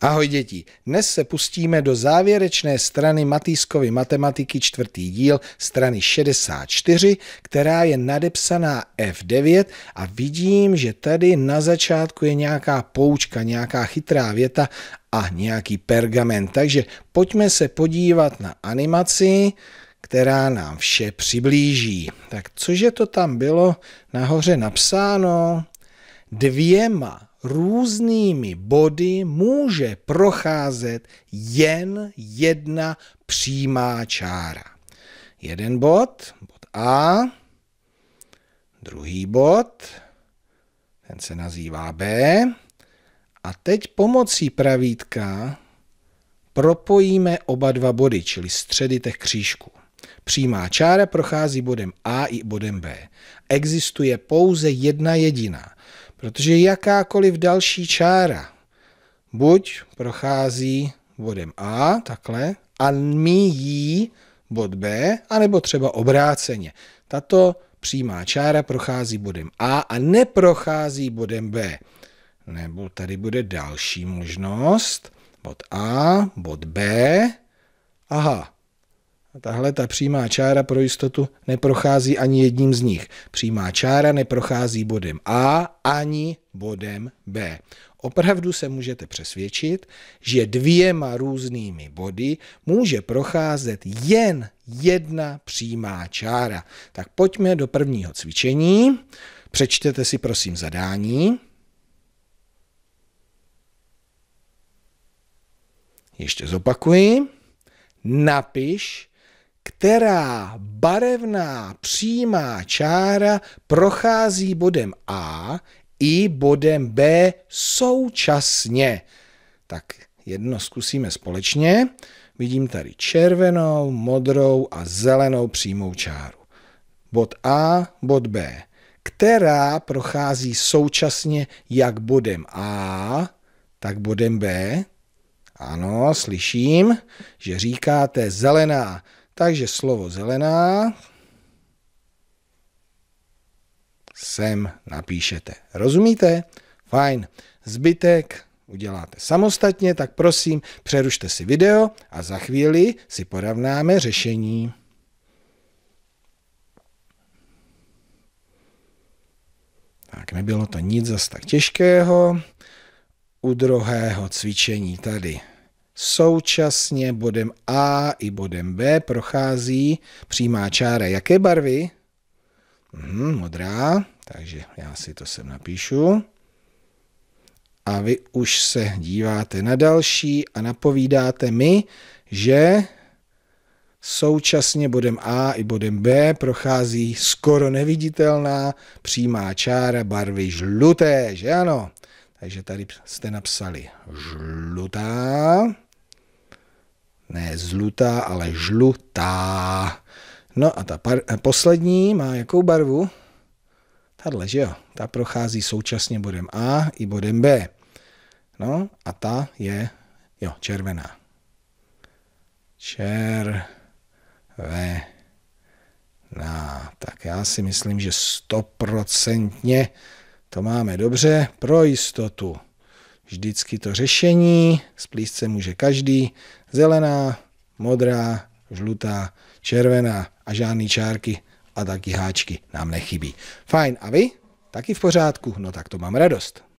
Ahoj děti, dnes se pustíme do závěrečné strany Matýskovy matematiky čtvrtý díl strany 64, která je nadepsaná F9 a vidím, že tady na začátku je nějaká poučka, nějaká chytrá věta a nějaký pergamen, Takže pojďme se podívat na animaci, která nám vše přiblíží. Tak cože to tam bylo nahoře napsáno? dvěma různými body může procházet jen jedna přímá čára. Jeden bod, bod A, druhý bod, ten se nazývá B, a teď pomocí pravítka propojíme oba dva body, čili středy těch křížků. Přímá čára prochází bodem A i bodem B. Existuje pouze jedna jediná. Protože jakákoliv další čára buď prochází bodem A, takhle, a míjí bod B, anebo třeba obráceně. Tato přímá čára prochází bodem A a neprochází bodem B. Nebo tady bude další možnost, bod A, bod B, aha, Tahle ta přímá čára pro jistotu neprochází ani jedním z nich. Přímá čára neprochází bodem A ani bodem B. Opravdu se můžete přesvědčit, že dvěma různými body může procházet jen jedna přímá čára. Tak pojďme do prvního cvičení. Přečtěte si prosím zadání. Ještě zopakuji. Napiš která barevná přímá čára prochází bodem A i bodem B současně. Tak jedno zkusíme společně. Vidím tady červenou, modrou a zelenou přímou čáru. Bod A, bod B, která prochází současně jak bodem A, tak bodem B. Ano, slyším, že říkáte zelená takže slovo zelená sem napíšete. Rozumíte? Fajn. Zbytek uděláte samostatně, tak prosím, přerušte si video a za chvíli si porovnáme řešení. Tak nebylo to nic zas tak těžkého. U druhého cvičení tady současně bodem A i bodem B prochází přímá čára jaké barvy? Mhm, modrá, takže já si to sem napíšu. A vy už se díváte na další a napovídáte mi, že Současně bodem A i bodem B prochází skoro neviditelná přímá čára barvy žluté, že ano? Takže tady jste napsali žlutá. Ne zlutá, ale žlutá. No a ta par- poslední má jakou barvu? Tadle, že jo? Ta prochází současně bodem A i bodem B. No a ta je, jo, červená. Červená. Tak já si myslím, že stoprocentně to máme dobře pro jistotu vždycky to řešení, splíst se může každý, zelená, modrá, žlutá, červená a žádný čárky a taky háčky nám nechybí. Fajn, a vy? Taky v pořádku, no tak to mám radost.